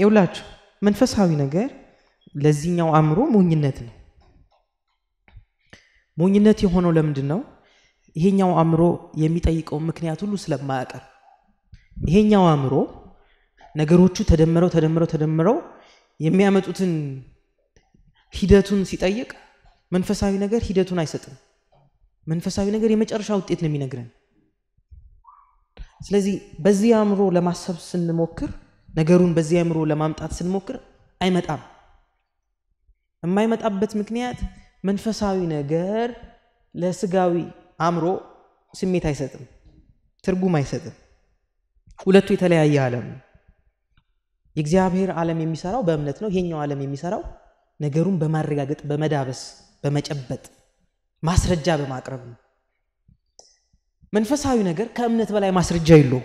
ይውላችሁ መንፈሳዊ ነገር ለዚህኛው አእምሮ ሞኝነት ነው። ሞኝነት የሆነው ለምንድን ነው? ይሄኛው አእምሮ የሚጠይቀው ምክንያት ሁሉ ስለማያቀር ይሄኛው አእምሮ ነገሮቹ ተደምረው ተደምረው ተደምረው የሚያመጡትን ሂደቱን ሲጠይቅ መንፈሳዊ ነገር ሂደቱን አይሰጥም። መንፈሳዊ ነገር የመጨረሻ ውጤት ነው የሚነግረን። ስለዚህ በዚህ አእምሮ ለማሰብ ስንሞክር ነገሩን በዚህ አእምሮ ለማምጣት ስንሞክር አይመጣም። የማይመጣበት ምክንያት መንፈሳዊ ነገር ለስጋዊ አእምሮ ስሜት አይሰጥም፣ ትርጉም አይሰጥም። ሁለቱ የተለያየ አለም የእግዚአብሔር ዓለም የሚሰራው በእምነት ነው። ይሄኛው ዓለም የሚሰራው ነገሩን በማረጋገጥ በመዳበስ፣ በመጨበጥ፣ ማስረጃ በማቅረብ ነው። መንፈሳዊ ነገር ከእምነት በላይ ማስረጃ የለው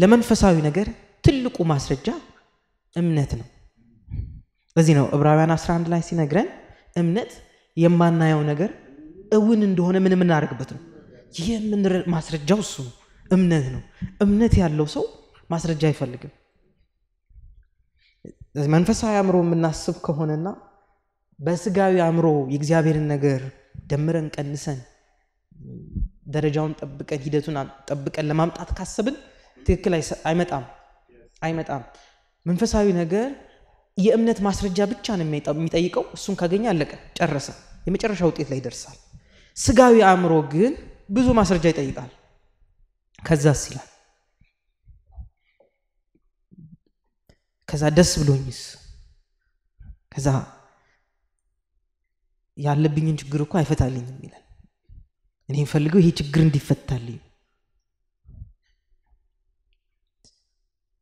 ለመንፈሳዊ ነገር ትልቁ ማስረጃ እምነት ነው እዚህ ነው ዕብራውያን 11 ላይ ሲነግረን እምነት የማናየው ነገር እውን እንደሆነ ምን የምናደርግበት ነው ይህ ማስረጃው እሱ ነው እምነት ነው እምነት ያለው ሰው ማስረጃ አይፈልግም መንፈሳዊ አእምሮ የምናስብ ከሆነና በስጋዊ አእምሮ የእግዚአብሔርን ነገር ደምረን ቀንሰን ደረጃውን ጠብቀን ሂደቱን ጠብቀን ለማምጣት ካሰብን ትክክል አይመጣም አይመጣም። መንፈሳዊ ነገር የእምነት ማስረጃ ብቻ ነው የሚጠይቀው። እሱን ካገኘ አለቀ፣ ጨረሰ፣ የመጨረሻ ውጤት ላይ ይደርሳል። ስጋዊ አእምሮ ግን ብዙ ማስረጃ ይጠይቃል። ከዛስ ይላል። ከዛ ደስ ብሎኝስ ከዛ ያለብኝን ችግር እኮ አይፈታልኝም ይላል። እኔ የምፈልገው ይሄ ችግር እንዲፈታልኝ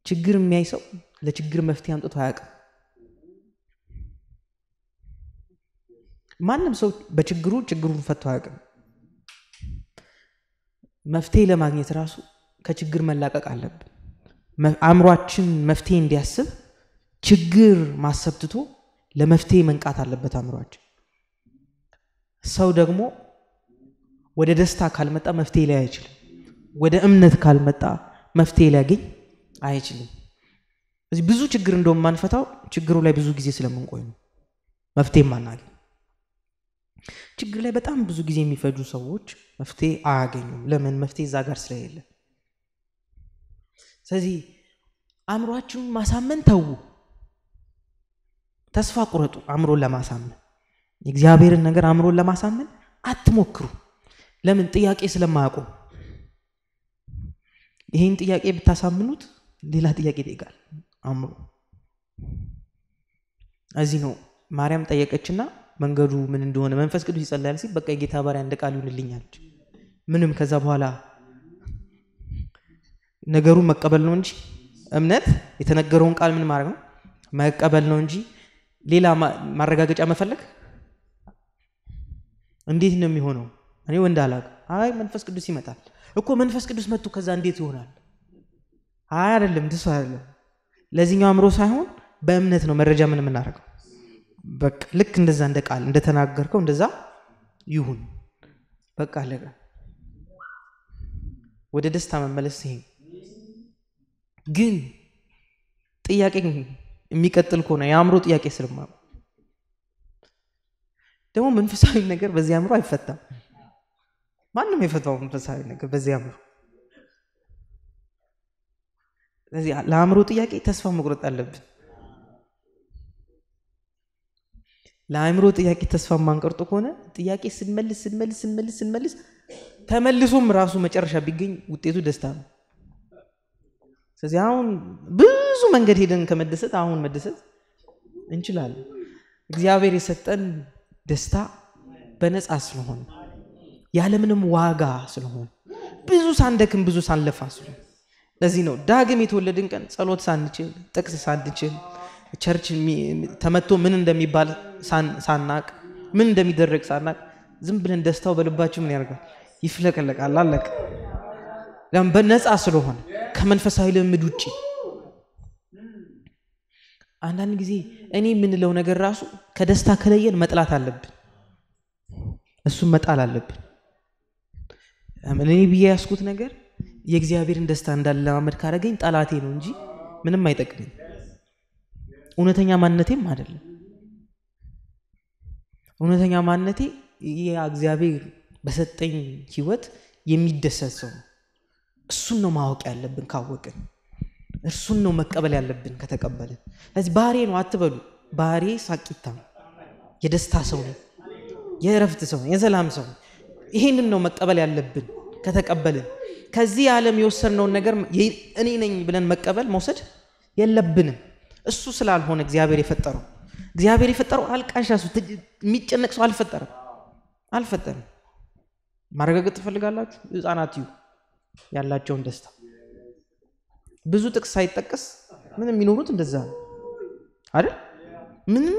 ችግር የሚያይ ሰው ለችግር መፍትሄ አምጥቶ አያውቅም። ማንም ሰው በችግሩ ችግሩን ፈቶ አያውቅም። መፍትሄ ለማግኘት ራሱ ከችግር መላቀቅ አለብን። አእምሯችን መፍትሄ እንዲያስብ ችግር ማሰብትቶ ለመፍትሄ መንቃት አለበት አእምሯችን። ሰው ደግሞ ወደ ደስታ ካልመጣ መፍትሄ ላይ አይችልም። ወደ እምነት ካልመጣ መፍትሄ ሊያገኝ አይችልም። እዚህ ብዙ ችግር እንደውም ማንፈታው ችግሩ ላይ ብዙ ጊዜ ስለምንቆይ ነው መፍትሄ ማናገኝ። ችግር ላይ በጣም ብዙ ጊዜ የሚፈጁ ሰዎች መፍትሄ አያገኙም። ለምን? መፍትሄ እዛ ጋር ስለሌለ። ስለዚህ አእምሯችሁን ማሳመን ተዉ፣ ተስፋ ቁረጡ። አእምሮን ለማሳመን የእግዚአብሔርን ነገር አእምሮን ለማሳመን አትሞክሩ። ለምን ጥያቄ ስለማያውቁ ይህን ጥያቄ ብታሳምኑት ሌላ ጥያቄ ይጠይቃል አምሮ እዚህ ነው ማርያም ጠየቀችና መንገዱ ምን እንደሆነ መንፈስ ቅዱስ ይጸልያል ሲል በቃ የጌታ ባሪያ እንደ ቃል ይሆንልኛል ምንም ከዛ በኋላ ነገሩን መቀበል ነው እንጂ እምነት የተነገረውን ቃል ምን ማድረግ ነው መቀበል ነው እንጂ ሌላ ማረጋገጫ መፈለግ እንዴት ነው የሚሆነው እኔ ወንድ አላቅ አይ መንፈስ ቅዱስ ይመጣል እኮ መንፈስ ቅዱስ መጥቶ ከዛ እንዴት ይሆናል? አይ አይደለም፣ ድስ አይደለም። ለዚህኛው አእምሮ ሳይሆን በእምነት ነው መረጃ ምን የምናደርገው። በቃ ልክ እንደዛ እንደ ቃል እንደተናገርከው እንደዛ ይሁን። በቃ አለቀ። ወደ ደስታ መመለስ ይሄ ግን ጥያቄ የሚቀጥል ከሆነ የአእምሮ ጥያቄ ስልማ ደግሞ መንፈሳዊ ነገር በዚህ አእምሮ አይፈታም። ማንም የፈታው መንፈሳዊ ነገር በዚህ አምሮ ስለዚህ ለአእምሮ ጥያቄ ተስፋ መቁረጥ አለብን። ለአእምሮ ጥያቄ ተስፋ ማንቀርጦ ከሆነ ጥያቄ ስንመልስ ስንመልስ ስንመልስ ስንመልስ ተመልሶም ራሱ መጨረሻ ቢገኝ ውጤቱ ደስታ ነው። ስለዚህ አሁን ብዙ መንገድ ሄደን ከመደሰት አሁን መደሰት እንችላለን። እግዚአብሔር የሰጠን ደስታ በነፃ ስለሆነ ያለምንም ዋጋ ስለሆነ ብዙ ሳንደክም ብዙ ሳንለፋ ስለሆነ ለዚህ ነው ዳግም የተወለድን ቀን ጸሎት ሳንችል ጥቅስ ሳንችል ቸርች ተመቶ ምን እንደሚባል ሳናቅ ምን እንደሚደረግ ሳናቅ ዝም ብለን ደስታው በልባችሁ ምን ያደርጋል ይፍለቀለቃል። አለቅ በነፃ ስለሆነ ከመንፈሳዊ ልምድ ውጭ አንዳንድ ጊዜ እኔ የምንለው ነገር ራሱ ከደስታ ከለየን መጥላት አለብን፣ እሱም መጣል አለብን። እኔ ብዬ ያስኩት ነገር የእግዚአብሔርን ደስታ እንዳለማመድ ካደረገኝ ጠላቴ ነው እንጂ ምንም አይጠቅምኝ፣ እውነተኛ ማንነቴም አይደለም። እውነተኛ ማንነቴ ይህ እግዚአብሔር በሰጠኝ ህይወት የሚደሰት ሰው ነው። እሱን ነው ማወቅ ያለብን ካወቅን፣ እርሱን ነው መቀበል ያለብን ከተቀበልን። ስለዚህ ባህሬ ነው አትበሉ። ባህሬ ሳቂታ ነው፣ የደስታ ሰው ነው፣ የእረፍት ሰው ነው፣ የሰላም ሰው ነው። ይሄንን ነው መቀበል ያለብን። ከተቀበልን ከዚህ ዓለም የወሰድነውን ነገር እኔ ነኝ ብለን መቀበል መውሰድ የለብንም። እሱ ስላልሆነ እግዚአብሔር የፈጠረው እግዚአብሔር የፈጠረው አልቃሻ ሰው የሚጨነቅ ሰው አልፈጠረም አልፈጠረም። ማረጋገጥ ትፈልጋላችሁ? ህፃናት ዩ ያላቸውን ደስታ ብዙ ጥቅስ ሳይጠቀስ ምንም የሚኖሩት እንደዛ ነው አይደል? ምንም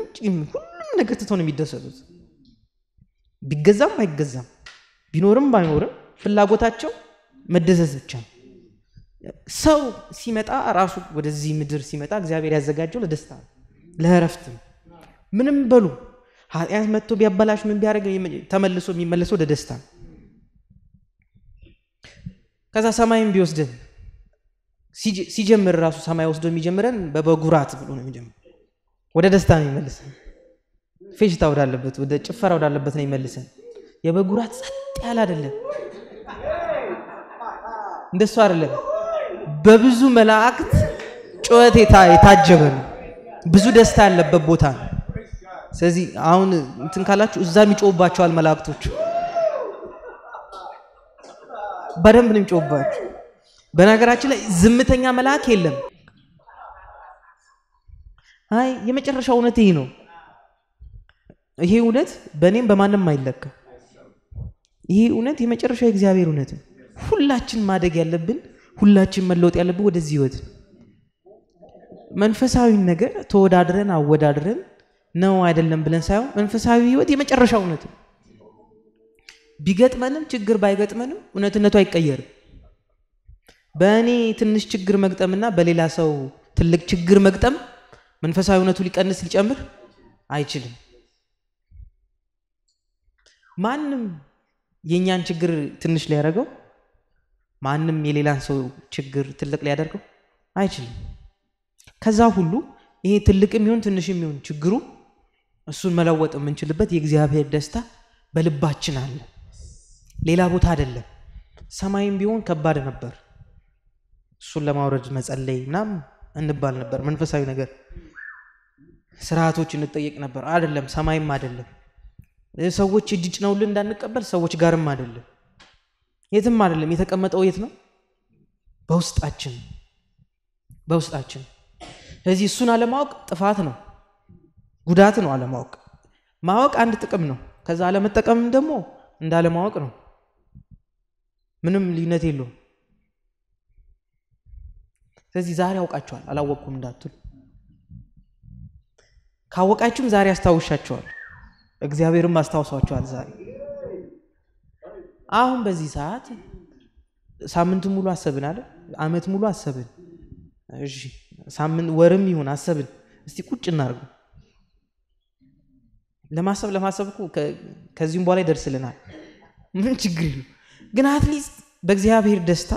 ሁሉም ነገር ትቶ ነው የሚደሰቱት፣ ቢገዛም አይገዛም። ቢኖርም ባይኖርም ፍላጎታቸው መደዘዝ ብቻ ነው። ሰው ሲመጣ ራሱ ወደዚህ ምድር ሲመጣ እግዚአብሔር ያዘጋጀው ለደስታ ነው፣ ለእረፍት ነው። ምንም በሉ ኃጢአት መጥቶ ቢያበላሽ ምን ቢያደርግ ተመልሶ የሚመለሰው ወደ ደስታ ነው። ከዛ ሰማይም ቢወስደን ሲጀምር ራሱ ሰማይ ወስዶ የሚጀምረን በበጉራት ብሎ ነው የሚጀምር። ወደ ደስታ ነው ይመልሰን ፌሽታ ወዳለበት፣ ወደ ጭፈራ ወዳለበት ነው ይመልሰን የበጉራት ጸጥ ያለ አይደለም፣ እንደሱ አይደለም። በብዙ መላእክት ጩኸት የታጀበ ነው። ብዙ ደስታ ያለበት ቦታ ነው። ስለዚህ አሁን እንትን ካላችሁ እዛም ይጮውባቸዋል። መላእክቶች በደንብ ነው የሚጮባቸው። በነገራችን ላይ ዝምተኛ መልአክ የለም። አይ የመጨረሻ እውነት ይሄ ነው። ይሄ እውነት በእኔም በማንም አይለካም። ይሄ እውነት የመጨረሻ የእግዚአብሔር እውነት ነው። ሁላችን ማደግ ያለብን ሁላችን መለወጥ ያለብን ወደዚህ ህይወት መንፈሳዊን ነገር ተወዳድረን አወዳድረን ነው አይደለም ብለን ሳይሆን መንፈሳዊ ህይወት የመጨረሻ እውነት ነው። ቢገጥመንም ችግር ባይገጥመንም እውነትነቱ አይቀየርም። በእኔ ትንሽ ችግር መግጠምና በሌላ ሰው ትልቅ ችግር መግጠም መንፈሳዊ እውነቱ ሊቀንስ ሊጨምር አይችልም። ማንም የእኛን ችግር ትንሽ ሊያደርገው ማንም የሌላን ሰው ችግር ትልቅ ሊያደርገው አይችልም። ከዛ ሁሉ ይሄ ትልቅም የሚሆን ትንሽም የሚሆን ችግሩ እሱን መለወጥ የምንችልበት የእግዚአብሔር ደስታ በልባችን አለ፣ ሌላ ቦታ አይደለም። ሰማይም ቢሆን ከባድ ነበር። እሱን ለማውረድ መጸለይ ናም እንባል ነበር። መንፈሳዊ ነገር ስርዓቶች እንጠየቅ ነበር። አይደለም ሰማይም አይደለም ሰዎች እጅ ጭነውልን እንዳንቀበል ሰዎች ጋርም አይደለም፣ የትም አይደለም። የተቀመጠው የት ነው? በውስጣችን በውስጣችን። ስለዚህ እሱን አለማወቅ ጥፋት ነው፣ ጉዳት ነው። አለማወቅ ማወቅ አንድ ጥቅም ነው። ከዛ አለመጠቀም ደግሞ እንዳለማወቅ ነው። ምንም ልዩነት የለውም። ስለዚህ ዛሬ አውቃቸዋል አላወቅኩም እንዳትሉ፣ ካወቃችሁም ዛሬ አስታውሻቸዋል። እግዚአብሔርም አስታውሷቸዋል ዛሬ። አሁን በዚህ ሰዓት ሳምንት ሙሉ አሰብን አለ፣ አመት ሙሉ አሰብን፣ እሺ ሳምንት ወርም ይሁን አሰብን። እስቲ ቁጭ እናርጉ ለማሰብ ለማሰብ ከዚሁም በኋላ ይደርስልናል። ምን ችግር ነው ግን አትሊስት በእግዚአብሔር ደስታ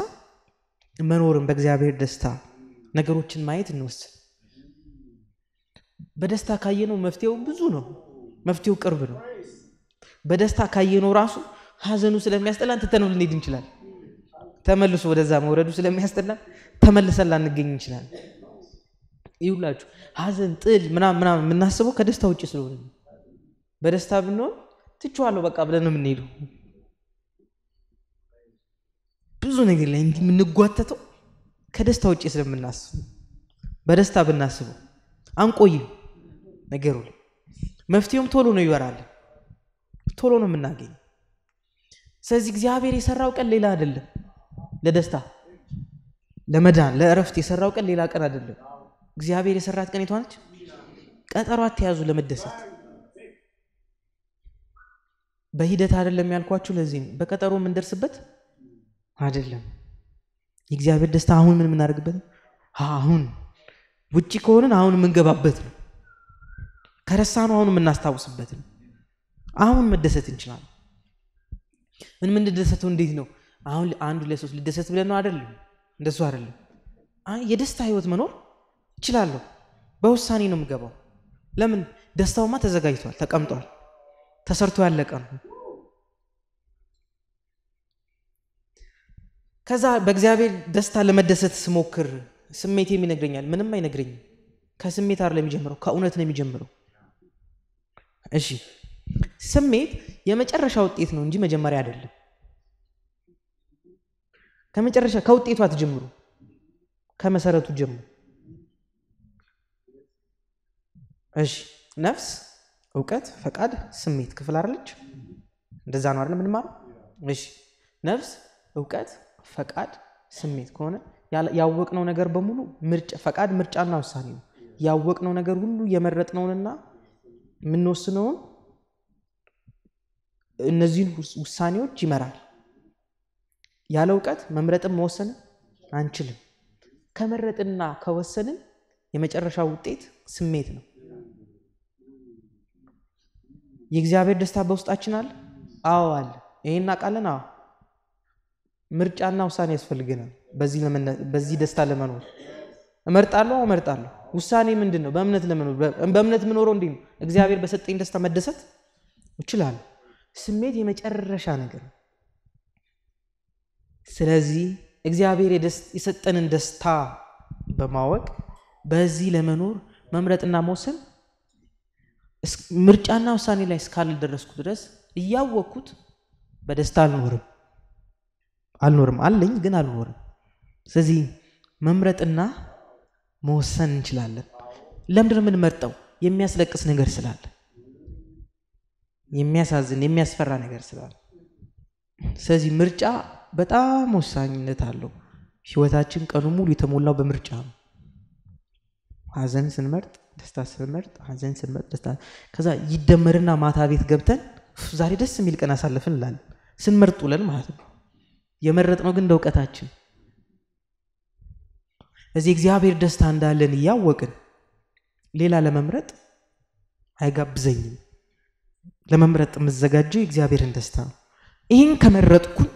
መኖርን በእግዚአብሔር ደስታ ነገሮችን ማየት እንወስን። በደስታ ካየነው መፍትሄው ብዙ ነው። መፍትሄው ቅርብ ነው። በደስታ ካየነው ራሱ ሀዘኑ ስለሚያስጠላን ትተነው ልንሄድ እንችላለን። ተመልሶ ወደዛ መውረዱ ስለሚያስጠላ ተመልሰን ላንገኝ እንችላለን። ይሁላችሁ ሀዘን፣ ጥል ምናምን ምናምን የምናስበው ከደስታ ውጭ ስለሆነ በደስታ ብንሆን ትችዋለሁ በቃ ብለን ነው የምንሄደው። ብዙ ነገር ላይ እንዲህ የምንጓተተው ከደስታ ውጭ ስለምናስብ፣ በደስታ ብናስበው አንቆይም ነገሩ ላይ መፍትሄውም ቶሎ ነው ይበራል ቶሎ ነው የምናገኝ ስለዚህ እግዚአብሔር የሰራው ቀን ሌላ አይደለም ለደስታ ለመዳን ለእረፍት የሰራው ቀን ሌላ ቀን አይደለም እግዚአብሔር የሰራት ቀን የቷነች ቀጠሮ አትያዙ ለመደሰት በሂደት አይደለም ያልኳችሁ ለዚህ ነው በቀጠሮ የምንደርስበት አይደለም የእግዚአብሔር ደስታ አሁን ምን የምናደርግበት አሁን ውጭ ከሆንን አሁን የምንገባበት ነው ከረሳ ነው አሁን የምናስታውስበትን አሁን መደሰት እንችላለን። ምን የምንደሰተው እንዴት ነው? አሁን አንዱ ለሶስት ልደሰት ብለን ነው አይደለም። እንደሱ አይደለም። የደስታ ህይወት መኖር እችላለሁ። በውሳኔ ነው የምገባው። ለምን ደስታውማ ተዘጋጅቷል፣ ተቀምጧል፣ ተሰርቶ ያለቀ ነው። ከዛ በእግዚአብሔር ደስታ ለመደሰት ስሞክር ስሜቴም ይነግረኛል። ምንም አይነግረኝም። ከስሜት አር የሚጀምረው፣ ከእውነት ነው የሚጀምረው። እሺ ስሜት የመጨረሻ ውጤት ነው እንጂ መጀመሪያ አይደለም። ከመጨረሻ ከውጤቱ አትጀምሩ፣ ከመሰረቱ ጀምሩ። እሺ ነፍስ፣ እውቀት፣ ፈቃድ፣ ስሜት ክፍል አይደለች? እንደዛ ነው አይደል የምንማረው? እሺ ነፍስ፣ እውቀት፣ ፈቃድ፣ ስሜት ከሆነ ያወቅነው ነገር በሙሉ ምርጫ ፈቃድ ምርጫና ውሳኔ ነው። ያወቅነው ነገር ሁሉ የመረጥነውንና የምንወስነውን እነዚህን ውሳኔዎች ይመራል። ያለ እውቀት መምረጥን መወሰን አንችልም። ከመረጥና ከወሰንን የመጨረሻ ውጤት ስሜት ነው። የእግዚአብሔር ደስታ በውስጣችን አለ? አዎ አለ። ይሄን አውቃለን። አዎ ምርጫና ውሳኔ ያስፈልገናል። በዚህ ደስታ ለመኖር እመርጣለሁ፣ እመርጣለሁ ውሳኔ ምንድን ነው? በእምነት ለመኖር በእምነት የምኖረው እንዲህ ነው። እግዚአብሔር በሰጠኝ ደስታ መደሰት ይችላል ስሜት የመጨረሻ ነገር ነው። ስለዚህ እግዚአብሔር የሰጠንን ደስታ በማወቅ በዚህ ለመኖር መምረጥና መውሰን ምርጫና ውሳኔ ላይ እስካልደረስኩ ድረስ እያወቅኩት በደስታ አልኖርም አልኖርም አለኝ ግን አልኖርም። ስለዚህ መምረጥና መወሰን እንችላለን። ለምድር ምን የምንመርጠው? የሚያስለቅስ ነገር ስላለ፣ የሚያሳዝን የሚያስፈራ ነገር ስላለ። ስለዚህ ምርጫ በጣም ወሳኝነት አለው። ህይወታችን ቀኑ ሙሉ የተሞላው በምርጫ ነው። ሀዘን ስንመርጥ ደስታ ስንመርጥ ሀዘን ስንመርጥ ደስታ፣ ከዛ ይደመርና ማታ ቤት ገብተን ዛሬ ደስ የሚል ቀን አሳለፍን ላለን። ስንመርጥ ውለን ማለት ነው። ነው ግን እንደ እውቀታችን እዚህ እግዚአብሔር ደስታ እንዳለን እያወቅን ሌላ ለመምረጥ አይጋብዘኝም። ለመምረጥ የምዘጋጀው የእግዚአብሔርን ደስታ ነው። ይህን ከመረጥኩኝ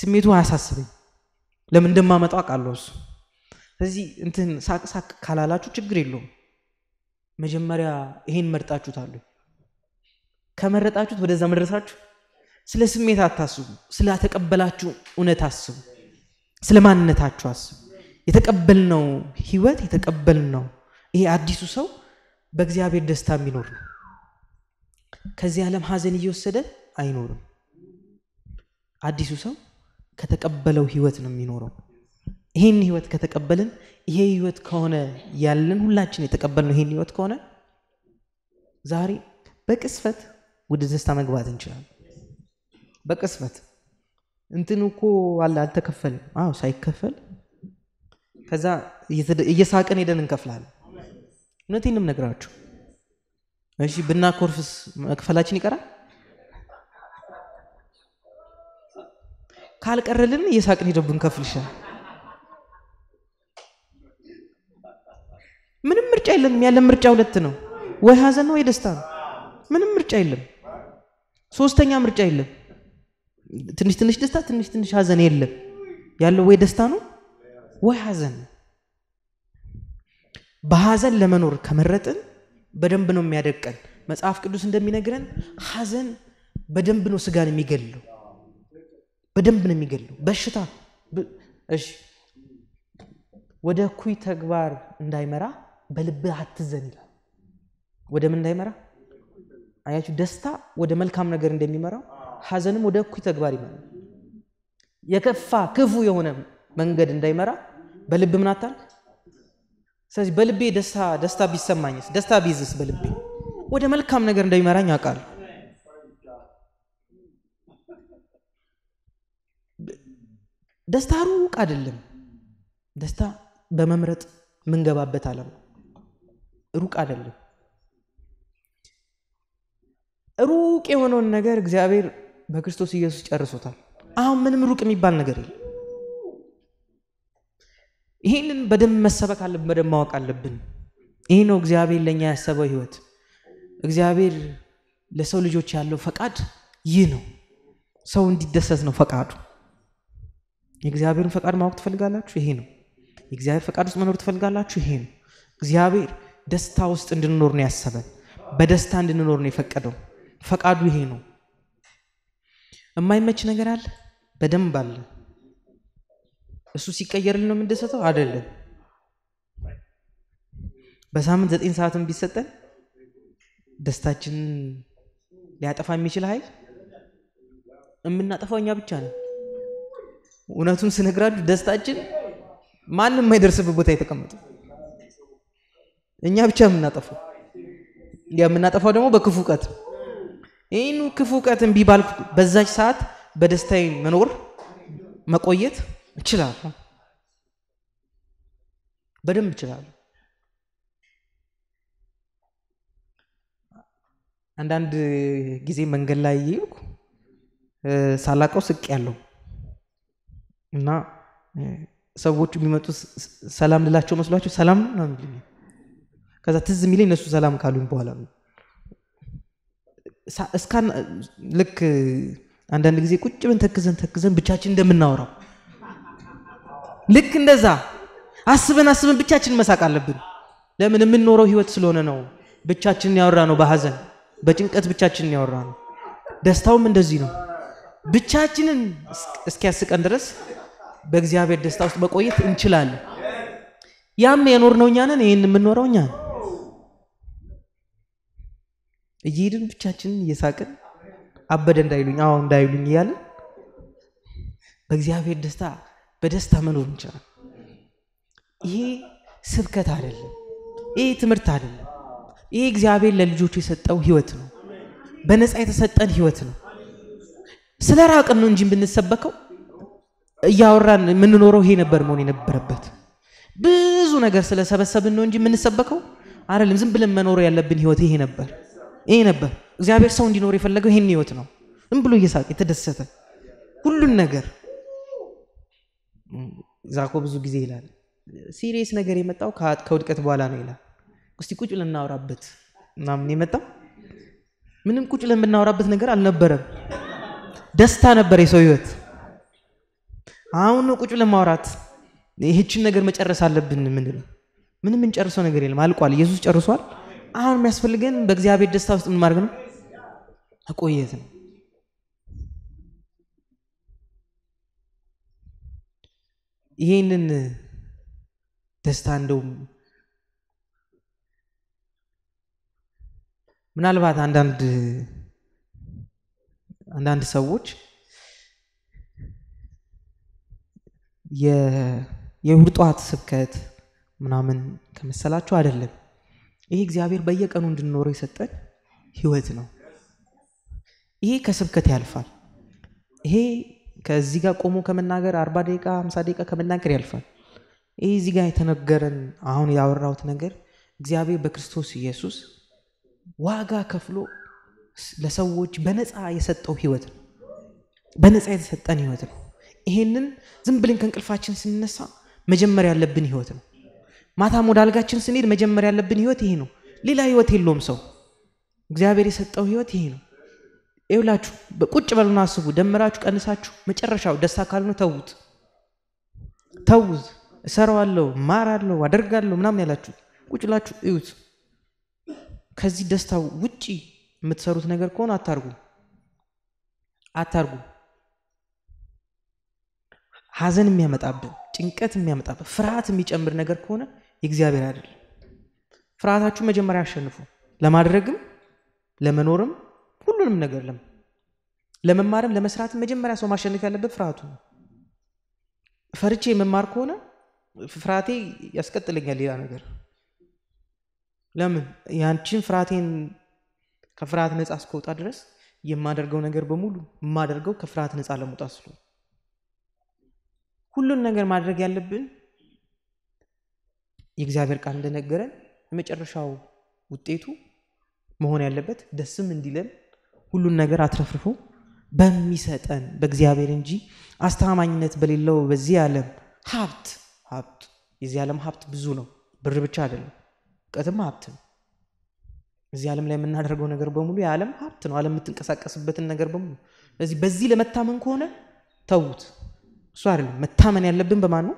ስሜቱ አያሳስበኝ። ለምን እንደማመጣው አውቃለሁ እሱ። ስለዚህ እንትን ሳቅ ሳቅ ካላላችሁ ችግር የለውም። መጀመሪያ ይሄን አሉ ከመረጣችሁት ወደዛ መድረሳችሁ። ስለ ስሜት አታስቡ፣ ስላተቀበላችሁ እውነት አስቡ፣ ስለ ማንነታችሁ አስቡ። የተቀበልነው ህይወት የተቀበልነው ይሄ አዲሱ ሰው በእግዚአብሔር ደስታ የሚኖር ነው። ከዚህ ዓለም ሀዘን እየወሰደ አይኖርም። አዲሱ ሰው ከተቀበለው ህይወት ነው የሚኖረው። ይሄን ህይወት ከተቀበልን ይሄ ህይወት ከሆነ ያለን ሁላችን የተቀበልነው ይሄን ህይወት ከሆነ ዛሬ በቅስፈት ወደ ደስታ መግባት እንችላለን። በቅስፈት እንትን እኮ አለ አልተከፈልም። አዎ ሳይከፈል ከዛ እየሳቅን ሄደን እንከፍላለን። እውነቴንም ነግራችሁ እሺ። ብና ኮርፍስ መክፈላችን ይቀራል? ካልቀረልን እየሳቅን ሄደው ብንከፍል ይሻል ምንም ምርጫ የለም። ያለን ምርጫ ሁለት ነው፣ ወይ ሀዘን ነው ወይ ደስታ ነው። ምንም ምርጫ የለም። ሶስተኛ ምርጫ የለም። ትንሽ ትንሽ ደስታ፣ ትንሽ ትንሽ ሀዘን የለም። ያለው ወይ ደስታ ነው ወይ ሀዘን በሀዘን ለመኖር ከመረጥን በደንብ ነው የሚያደቀን። መጽሐፍ ቅዱስ እንደሚነግረን ሀዘን በደንብ ነው ስጋን የሚገሉ በደንብ ነው የሚገሉ በሽታ። እሺ ወደ እኩይ ተግባር እንዳይመራ በልብ አትዘን ይላል። ወደ ምን እንዳይመራ አያችሁ? ደስታ ወደ መልካም ነገር እንደሚመራው ሀዘንም ወደ እኩይ ተግባር ይመራል። የከፋ ክፉ የሆነ መንገድ እንዳይመራ በልብ ምን አታል። ስለዚህ በልቤ ደስታ ደስታ ቢሰማኝስ ደስታ ቢይዝስ በልቤ ወደ መልካም ነገር እንደሚመራኝ አውቃለሁ። ደስታ ሩቅ አይደለም። ደስታ በመምረጥ ምንገባበት አለም ሩቅ አይደለም። ሩቅ የሆነውን ነገር እግዚአብሔር በክርስቶስ ኢየሱስ ጨርሶታል። አሁን ምንም ሩቅ የሚባል ነገር የለም። ይህንን በደንብ መሰበክ አለብን፣ በደንብ ማወቅ አለብን። ይህ ነው እግዚአብሔር ለእኛ ያሰበው ህይወት። እግዚአብሔር ለሰው ልጆች ያለው ፈቃድ ይህ ነው። ሰው እንዲደሰት ነው ፈቃዱ። የእግዚአብሔርን ፈቃድ ማወቅ ትፈልጋላችሁ? ይሄ ነው። የእግዚአብሔር ፈቃድ ውስጥ መኖር ትፈልጋላችሁ? ይሄ ነው። እግዚአብሔር ደስታ ውስጥ እንድንኖር ነው ያሰበን። በደስታ እንድንኖር ነው የፈቀደው። ፈቃዱ ይሄ ነው። የማይመች ነገር አለ፣ በደንብ አለ። እሱ ሲቀየርልን ነው የምንደሰተው? አይደለም። በሳምንት ዘጠኝ ሰዓትን ቢሰጠን ደስታችንን ሊያጠፋ የሚችል ሀይል የምናጠፋው እኛ ብቻ ነው። እውነቱን ስነግራችሁ ደስታችን ማንም የማይደርስበት ቦታ የተቀመጠ እኛ ብቻ የምናጠፋው የምናጠፋው ደግሞ በክፉ እውቀት ይህን ክፉ እውቀት ቢባል በዛች ሰዓት በደስታዊ መኖር መቆየት እችላለሁ፣ በደንብ እችላለሁ። አንዳንድ ጊዜ መንገድ ላይ እየሄድኩ ሳላቀው ስቅ ያለው እና ሰዎቹ የሚመጡት ሰላም ልላቸው መስሏቸው ሰላም ነው ከዛ ትዝ የሚለኝ እነሱ ሰላም ካሉኝ በኋላ ነው። እስካን ልክ አንዳንድ ጊዜ ቁጭ ብን ተክዘን ተክዘን ብቻችን እንደምናወራው ልክ እንደዛ አስበን አስበን ብቻችን መሳቅ አለብን። ለምን የምንኖረው ህይወት ስለሆነ ነው። ብቻችንን ያወራ ነው። በሀዘን በጭንቀት ብቻችንን ያወራ ነው። ደስታውም እንደዚህ ነው። ብቻችንን እስኪያስቀን ድረስ በእግዚአብሔር ደስታ ውስጥ መቆየት እንችላለን። ያም የኖርነው እኛ ነን። ይህን የምንኖረው እኛ ነን። እየሄድን ብቻችንን እየሳቅን አበደ እንዳይሉኝ አዎ እንዳይሉኝ እያለን በእግዚአብሔር ደስታ በደስታ መኖር እንችላል። ይሄ ስብከት አይደለም። ይሄ ትምህርት አይደለም። ይሄ እግዚአብሔር ለልጆቹ የሰጠው ህይወት ነው። በነፃ የተሰጠን ህይወት ነው። ስለ ራቅን ነው እንጂ ብንሰበከው እያወራን የምንኖረው ይሄ ነበር መሆን የነበረበት። ብዙ ነገር ስለሰበሰብን ነው እንጂ የምንሰበከው አይደለም። ዝም ብለን መኖር ያለብን ህይወት ይሄ ነበር፣ ይሄ ነበር። እግዚአብሔር ሰው እንዲኖር የፈለገው ይሄን ህይወት ነው። ዝም ብሎ እየሳቅ የተደሰተ ሁሉን ነገር ዛኮ ብዙ ጊዜ ይላል ሲሪየስ ነገር የመጣው ከውድቀት በኋላ ነው ይላል። እስቲ ቁጭ ለናውራበት ምናምን የመጣው ምንም ቁጭ ለምናወራበት ነገር አልነበረም። ደስታ ነበር የሰው ህይወት። አሁን ነው ቁጭ ለማውራት ይህችን ነገር መጨረስ አለብን ምንለው። ምንም የምንጨርሰው ነገር የለም፣ አልቋል። ኢየሱስ ጨርሷል። አሁን የሚያስፈልገን በእግዚአብሔር ደስታ ውስጥ ምን ማድረግ ነው? መቆየት ነው። ይሄንን ደስታ እንደውም ምናልባት አንዳንድ አንዳንድ ሰዎች የእሁድ ጠዋት ስብከት ምናምን ከመሰላችሁ አይደለም። ይሄ እግዚአብሔር በየቀኑ እንድንኖረው የሰጠን ህይወት ነው። ይሄ ከስብከት ያልፋል። ይሄ ከዚህ ጋር ቆሞ ከመናገር አርባ ደቂቃ ሀምሳ ደቂቃ ከመናገር ያልፋል። ይህ እዚህ ጋር የተነገረን አሁን ያወራሁት ነገር እግዚአብሔር በክርስቶስ ኢየሱስ ዋጋ ከፍሎ ለሰዎች በነፃ የሰጠው ህይወት ነው። በነፃ የተሰጠን ህይወት ነው። ይሄንን ዝም ብልን ከእንቅልፋችን ስንነሳ መጀመር ያለብን ህይወት ነው። ማታም ወደ አልጋችን ስንሄድ መጀመር ያለብን ህይወት ይሄ ነው። ሌላ ህይወት የለውም። ሰው እግዚአብሔር የሰጠው ህይወት ይሄ ነው። ይውላችሁ ቁጭ በሉና አስቡ። ደምራችሁ ቀንሳችሁ መጨረሻው ደስታ ካልሆነ ተዉት፣ ተዉት። እሰራዋለሁ፣ ማራለሁ፣ አደርጋለሁ ምናምን ያላችሁ ቁጭ ብላችሁ እዩት። ከዚህ ደስታው ውጪ የምትሰሩት ነገር ከሆነ አታርጉ፣ አታርጉ። ሀዘን የሚያመጣብን ጭንቀት የሚያመጣብን ፍርሃት የሚጨምር ነገር ከሆነ የእግዚአብሔር አይደለም። ፍርሃታችሁ መጀመሪያ አሸንፉ፣ ለማድረግም ለመኖርም ሁሉንም ነገር ለመማርም ለመስራትም መጀመሪያ ሰው ማሸነፍ ያለበት ፍርሃቱ ነው። ፈርቼ የመማር ከሆነ ፍርሃቴ ያስቀጥለኛል ሌላ ነገር። ለምን ያንቺን ፍርሃቴን ከፍርሃት ነፃ እስከወጣ ድረስ የማደርገው ነገር በሙሉ የማደርገው ከፍርሃት ነፃ ለመውጣት ስለ ሁሉን ነገር ማድረግ ያለብን የእግዚአብሔር ቃል እንደነገረን የመጨረሻው ውጤቱ መሆን ያለበት ደስም እንዲለን ሁሉን ነገር አትረፍርፎ በሚሰጠን በእግዚአብሔር እንጂ አስተማማኝነት በሌለው በዚህ ዓለም ሀብት ሀብት የዚህ ዓለም ሀብት ብዙ ነው። ብር ብቻ አይደለም፣ እውቀትም ሀብት ነው። እዚህ ዓለም ላይ የምናደርገው ነገር በሙሉ የዓለም ሀብት ነው። ዓለም የምትንቀሳቀስበትን ነገር በሙሉ ስለዚህ በዚህ ለመታመን ከሆነ ተዉት። እሱ አይደለም መታመን ያለብን በማን ነው?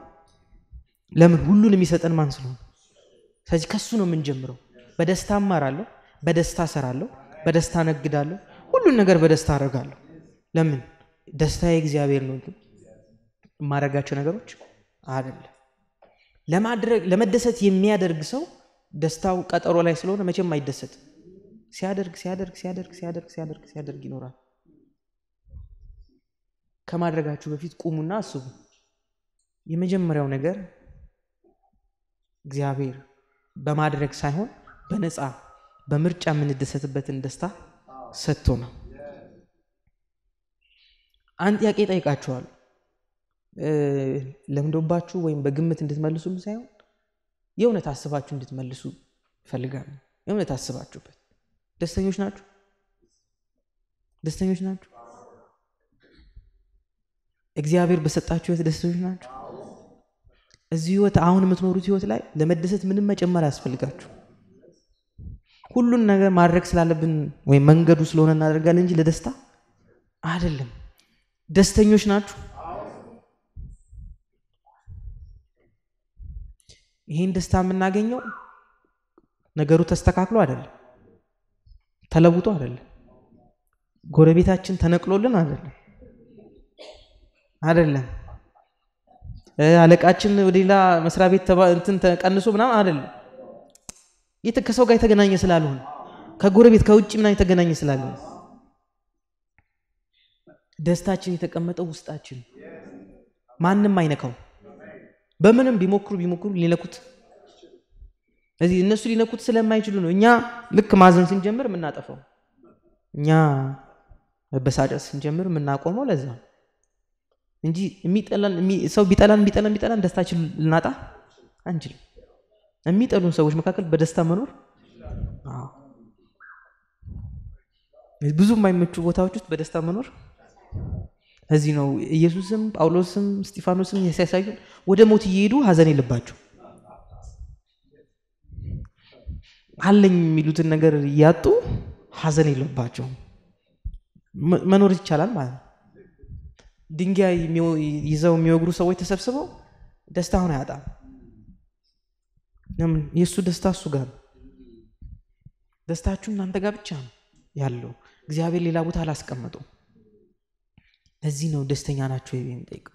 ለምን ሁሉን የሚሰጠን ማን ስለሆነ። ስለዚህ ከሱ ነው የምንጀምረው። በደስታ እማራለሁ፣ በደስታ ሰራለሁ በደስታ ነግዳለሁ፣ ሁሉን ነገር በደስታ አደርጋለሁ። ለምን ደስታ የእግዚአብሔር ነው የማደረጋቸው የማደርጋቸው ነገሮች አይደለም። ለማድረግ ለመደሰት የሚያደርግ ሰው ደስታው ቀጠሮ ላይ ስለሆነ መቼም አይደሰት ሲያደርግ ሲያደርግ ሲያደርግ ሲያደርግ ሲያደርግ ሲያደርግ ይኖራል። ከማድረጋችሁ በፊት ቁሙና አስቡ። የመጀመሪያው ነገር እግዚአብሔር በማድረግ ሳይሆን በነፃ በምርጫ የምንደሰትበትን ደስታ ነው አንድ ጥያቄ ጠይቃችኋል። ለምዶባችሁ ወይም በግምት እንድትመልሱ ሳይሆን የእውነት አስባችሁ እንድትመልሱ እፈልጋለሁ። የእውነት አስባችሁበት። ደስተኞች ናችሁ? ደስተኞች ናችሁ? እግዚአብሔር በሰጣችሁ ህይወት ደስተኞች ናችሁ? እዚህ ህይወት አሁን የምትኖሩት ህይወት ላይ ለመደሰት ምንም መጨመር አያስፈልጋችሁ። ሁሉን ነገር ማድረግ ስላለብን ወይም መንገዱ ስለሆነ እናደርጋለን እንጂ ለደስታ አይደለም። ደስተኞች ናችሁ? ይህን ደስታ የምናገኘው ነገሩ ተስተካክሎ አይደለም፣ ተለውጦ አይደለም፣ ጎረቤታችን ተነቅሎልን አይደለም፣ አይደለም አለቃችን ወደሌላ ሌላ መስሪያ ቤት እንትን ተቀንሶ ምናምን አይደለም። ከሰው ጋር የተገናኘ ስላልሆነ ከጎረቤት ከውጭ ምናምን የተገናኘ ስላልሆነ ደስታችን የተቀመጠው ውስጣችን ማንም አይነካው። በምንም ቢሞክሩ ቢሞክሩ ሊነኩት እዚህ እነሱ ሊነኩት ስለማይችሉ ነው። እኛ ልክ ማዘን ስንጀምር የምናጠፋው እኛ መበሳጨት ስንጀምር የምናቆመው ለዛ ነው እንጂ ሰው ቢጠላን ቢጠላን ቢጠላን ደስታችን ልናጣ አንችልም። የሚጠሉን ሰዎች መካከል በደስታ መኖር ብዙ የማይመቹ ቦታዎች ውስጥ በደስታ መኖር እዚህ ነው። ኢየሱስም ጳውሎስም ስጢፋኖስም ሲያሳዩን ወደ ሞት እየሄዱ ሀዘን የለባቸው አለኝ የሚሉትን ነገር እያጡ ሀዘን የለባቸው መኖር ይቻላል ማለት ነው። ድንጋይ ይዘው የሚወግሩ ሰዎች ተሰብስበው ደስታ ሆነ አያጣም። ለምን የእሱ ደስታ እሱ ጋር ነው። ደስታችሁ እናንተ ጋር ብቻ ነው ያለው። እግዚአብሔር ሌላ ቦታ አላስቀመጠው። ለዚህ ነው ደስተኛ ናቸው የሚጠይቀው።